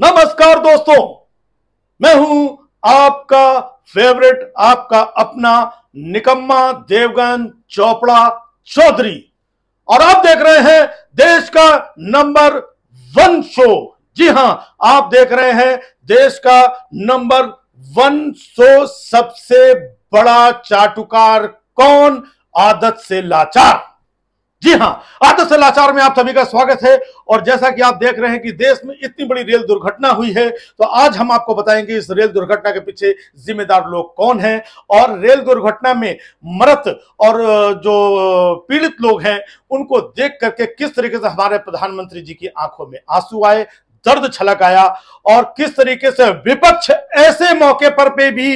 नमस्कार दोस्तों मैं हूं आपका फेवरेट आपका अपना निकम्मा देवगन चोपड़ा चौधरी और आप देख रहे हैं देश का नंबर वन शो जी हां आप देख रहे हैं देश का नंबर वन शो सबसे बड़ा चाटुकार कौन आदत से लाचार जी हाँ आदर्श तो लाचार में आप सभी का स्वागत है और जैसा कि आप देख रहे हैं कि देश में इतनी बड़ी रेल दुर्घटना हुई है तो आज हम आपको बताएंगे इस रेल दुर्घटना के पीछे जिम्मेदार लोग कौन हैं और रेल दुर्घटना में मृत और जो पीड़ित लोग हैं उनको देख करके किस तरीके से हमारे प्रधानमंत्री जी की आंखों में आंसू आए दर्द छलक आया और किस तरीके से विपक्ष ऐसे मौके पर पे भी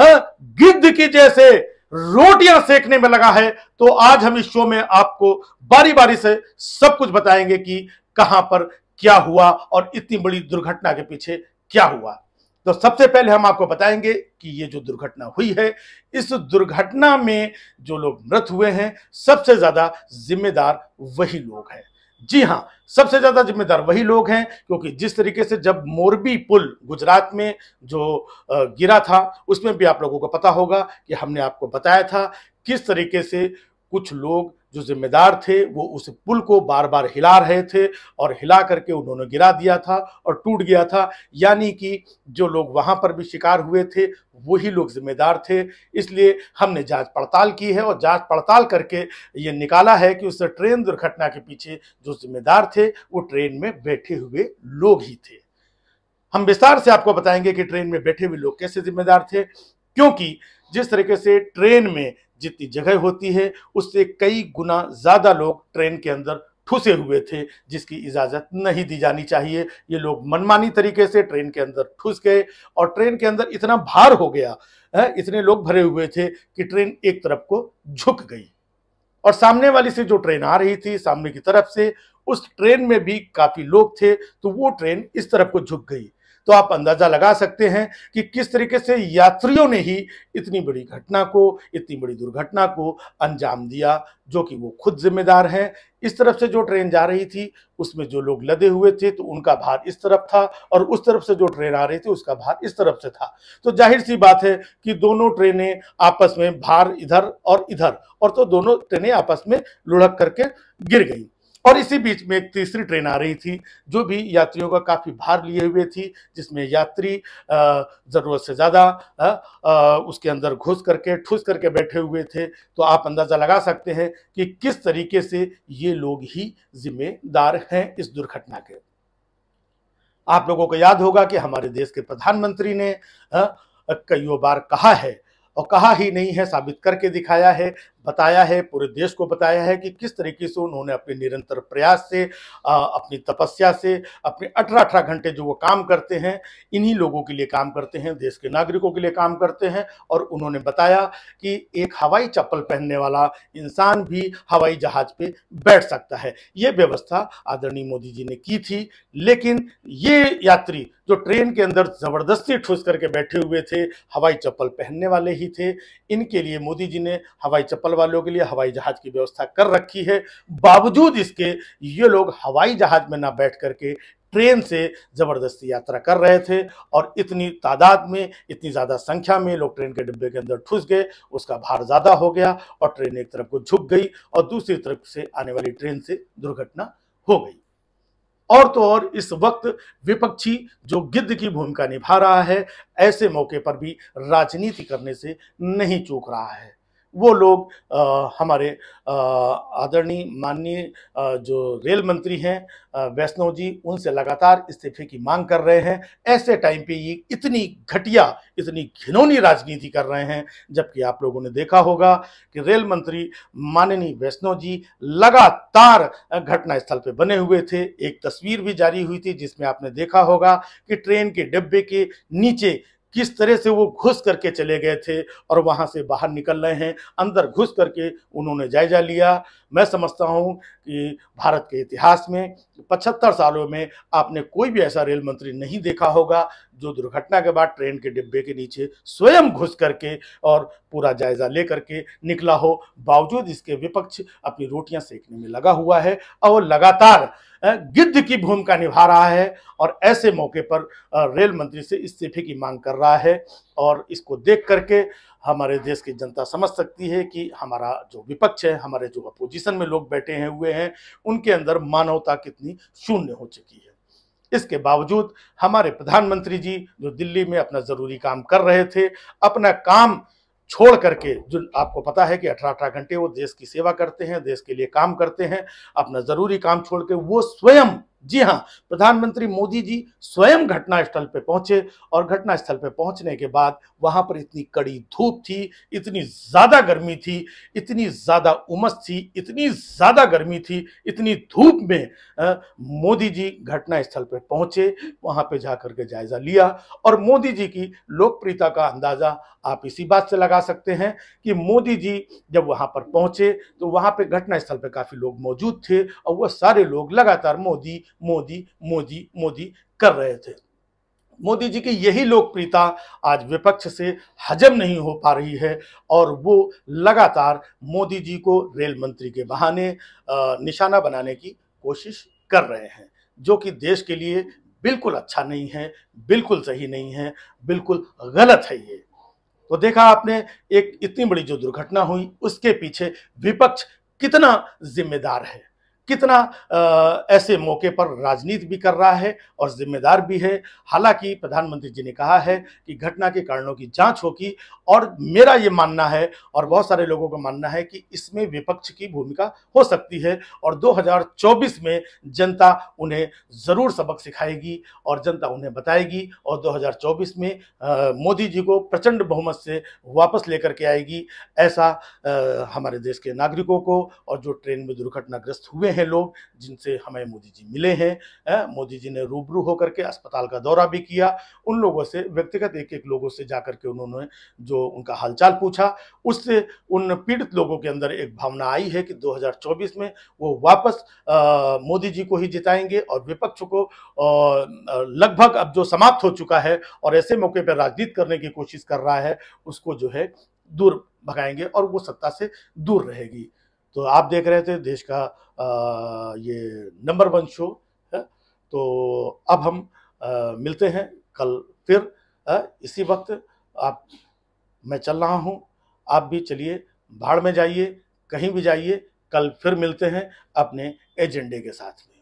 गिद्ध की जैसे रोटियां सेकने में लगा है तो आज हम इस शो में आपको बारी बारी से सब कुछ बताएंगे कि कहां पर क्या हुआ और इतनी बड़ी दुर्घटना के पीछे क्या हुआ तो सबसे पहले हम आपको बताएंगे कि ये जो दुर्घटना हुई है इस दुर्घटना में जो लोग मृत हुए हैं सबसे ज्यादा जिम्मेदार वही लोग हैं जी हाँ सबसे ज़्यादा जिम्मेदार वही लोग हैं क्योंकि जिस तरीके से जब मोरबी पुल गुजरात में जो गिरा था उसमें भी आप लोगों को पता होगा कि हमने आपको बताया था किस तरीके से कुछ लोग जो जिम्मेदार थे वो उस पुल को बार बार हिला रहे थे और हिला करके उन्होंने गिरा दिया था और टूट गया था यानी कि जो लोग वहाँ पर भी शिकार हुए थे वही लोग जिम्मेदार थे इसलिए हमने जांच पड़ताल की है और जांच पड़ताल करके ये निकाला है कि उस ट्रेन दुर्घटना के पीछे जो जिम्मेदार थे वो ट्रेन में बैठे हुए लोग ही थे हम विस्तार से आपको बताएंगे कि ट्रेन में बैठे हुए लोग कैसे जिम्मेदार थे क्योंकि जिस तरीके से ट्रेन में जितनी जगह होती है उससे कई गुना ज़्यादा लोग ट्रेन के अंदर ठुसे हुए थे जिसकी इजाज़त नहीं दी जानी चाहिए ये लोग मनमानी तरीके से ट्रेन के अंदर ठुस गए और ट्रेन के अंदर इतना भार हो गया है इतने लोग भरे हुए थे कि ट्रेन एक तरफ को झुक गई और सामने वाली से जो ट्रेन आ रही थी सामने की तरफ से उस ट्रेन में भी काफ़ी लोग थे तो वो ट्रेन इस तरफ को झुक गई तो आप अंदाजा लगा सकते हैं कि किस तरीके से यात्रियों ने ही इतनी बड़ी घटना को इतनी बड़ी दुर्घटना को अंजाम दिया जो कि वो खुद जिम्मेदार हैं इस तरफ से जो ट्रेन जा रही थी उसमें जो लोग लदे हुए थे तो उनका भार इस तरफ था और उस तरफ से जो ट्रेन आ रही थी उसका भार इस तरफ से था तो जाहिर सी बात है कि दोनों ट्रेनें आपस में भार इधर और इधर और तो दोनों ट्रेनें आपस में लुढ़क करके गिर गई और इसी बीच में एक तीसरी ट्रेन आ रही थी जो भी यात्रियों का काफ़ी भार लिए हुए थी जिसमें यात्री ज़रूरत से ज़्यादा उसके अंदर घुस करके ठुस करके बैठे हुए थे तो आप अंदाज़ा लगा सकते हैं कि किस तरीके से ये लोग ही जिम्मेदार हैं इस दुर्घटना के आप लोगों को याद होगा कि हमारे देश के प्रधानमंत्री ने कईयों बार कहा है और कहा ही नहीं है साबित करके दिखाया है बताया है पूरे देश को बताया है कि किस तरीके से उन्होंने अपने निरंतर प्रयास से अपनी तपस्या से अपने अठारह अठारह घंटे जो वो काम करते हैं इन्हीं लोगों के लिए काम करते हैं देश के नागरिकों के लिए काम करते हैं और उन्होंने बताया कि एक हवाई चप्पल पहनने वाला इंसान भी हवाई जहाज पे बैठ सकता है ये व्यवस्था आदरणीय मोदी जी ने की थी लेकिन ये यात्री जो ट्रेन के अंदर ज़बरदस्ती ठूस करके बैठे हुए थे हवाई चप्पल पहनने वाले ही थे इनके लिए मोदी जी ने हवाई चप्पल वालों के लिए हवाई जहाज की व्यवस्था कर रखी है बावजूद इसके ये लोग हवाई जहाज में ना बैठ करके ट्रेन से ज़बरदस्ती यात्रा कर रहे थे और इतनी तादाद में इतनी ज़्यादा संख्या में लोग ट्रेन के डिब्बे के अंदर ठुस गए उसका भार ज़्यादा हो गया और ट्रेन एक तरफ को झुक गई और दूसरी तरफ से आने वाली ट्रेन से दुर्घटना हो गई और तो और इस वक्त विपक्षी जो गिद्ध की भूमिका निभा रहा है ऐसे मौके पर भी राजनीति करने से नहीं चूक रहा है वो लोग आ, हमारे आदरणीय माननीय जो रेल मंत्री हैं वैष्णव जी उनसे लगातार इस्तीफे की मांग कर रहे हैं ऐसे टाइम पे ये इतनी घटिया इतनी घिनौनी राजनीति कर रहे हैं जबकि आप लोगों ने देखा होगा कि रेल मंत्री माननीय वैष्णव जी लगातार घटनास्थल पर बने हुए थे एक तस्वीर भी जारी हुई थी जिसमें आपने देखा होगा कि ट्रेन के डिब्बे के नीचे किस तरह से वो घुस करके चले गए थे और वहाँ से बाहर निकल रहे हैं अंदर घुस करके उन्होंने जायजा लिया मैं समझता हूँ कि भारत के इतिहास में पचहत्तर सालों में आपने कोई भी ऐसा रेल मंत्री नहीं देखा होगा जो दुर्घटना के बाद ट्रेन के डिब्बे के नीचे स्वयं घुस करके और पूरा जायजा ले करके निकला हो बावजूद इसके विपक्ष अपनी रोटियां सेकने में लगा हुआ है और लगातार गिद्ध की भूमिका निभा रहा है और ऐसे मौके पर रेल मंत्री से इस्तीफे की मांग कर रहा है और इसको देख करके हमारे देश की जनता समझ सकती है कि हमारा जो विपक्ष है हमारे जो अपोजिशन में लोग बैठे हैं हुए हैं उनके अंदर मानवता कितनी शून्य हो चुकी है इसके बावजूद हमारे प्रधानमंत्री जी जो दिल्ली में अपना ज़रूरी काम कर रहे थे अपना काम छोड़ करके जो आपको पता है कि अठारह अठारह घंटे वो देश की सेवा करते हैं देश के लिए काम करते हैं अपना ज़रूरी काम छोड़ के वो स्वयं जी हाँ प्रधानमंत्री मोदी जी स्वयं घटनास्थल पर पहुंचे और घटनास्थल पर पहुंचने के बाद वहां पर इतनी कड़ी धूप थी इतनी ज़्यादा गर्मी थी इतनी ज़्यादा उमस थी इतनी ज़्यादा गर्मी थी इतनी धूप में आ, मोदी जी घटनास्थल पर पहुंचे वहां पर जाकर के जायज़ा लिया और मोदी जी की लोकप्रियता का अंदाज़ा आप इसी बात से लगा सकते हैं कि मोदी जी जब वहां पर पहुंचे तो वहां पर घटनास्थल पर काफ़ी लोग मौजूद थे और वह सारे लोग लगातार मोदी मोदी मोदी मोदी कर रहे थे मोदी जी की यही लोकप्रियता आज विपक्ष से हजम नहीं हो पा रही है और वो लगातार मोदी जी को रेल मंत्री के बहाने निशाना बनाने की कोशिश कर रहे हैं जो कि देश के लिए बिल्कुल अच्छा नहीं है बिल्कुल सही नहीं है बिल्कुल गलत है ये तो देखा आपने एक इतनी बड़ी जो दुर्घटना हुई उसके पीछे विपक्ष कितना जिम्मेदार है कितना आ, ऐसे मौके पर राजनीति भी कर रहा है और जिम्मेदार भी है हालांकि प्रधानमंत्री जी ने कहा है कि घटना के कारणों की जांच होगी और मेरा ये मानना है और बहुत सारे लोगों का मानना है कि इसमें विपक्ष की भूमिका हो सकती है और 2024 में जनता उन्हें ज़रूर सबक सिखाएगी और जनता उन्हें बताएगी और दो में आ, मोदी जी को प्रचंड बहुमत से वापस लेकर के आएगी ऐसा आ, हमारे देश के नागरिकों को और जो ट्रेन में दुर्घटनाग्रस्त हुए हैं हैं लोग जिनसे हमें मोदी जी मिले हैं मोदी जी ने रूबरू होकर के अस्पताल का दौरा भी किया उन लोगों से व्यक्तिगत एक एक लोगों से जाकर के उन्होंने जो उनका हालचाल पूछा उससे उन पीड़ित लोगों के अंदर एक भावना आई है कि 2024 में वो वापस मोदी जी को ही जिताएंगे और विपक्ष को लगभग अब जो समाप्त हो चुका है और ऐसे मौके पर राजनीति करने की कोशिश कर रहा है उसको जो है दूर भगाएंगे और वो सत्ता से दूर रहेगी तो आप देख रहे थे देश का आ, ये नंबर वन शो है तो अब हम आ, मिलते हैं कल फिर आ, इसी वक्त आप मैं चल रहा हूँ आप भी चलिए भाड़ में जाइए कहीं भी जाइए कल फिर मिलते हैं अपने एजेंडे के साथ में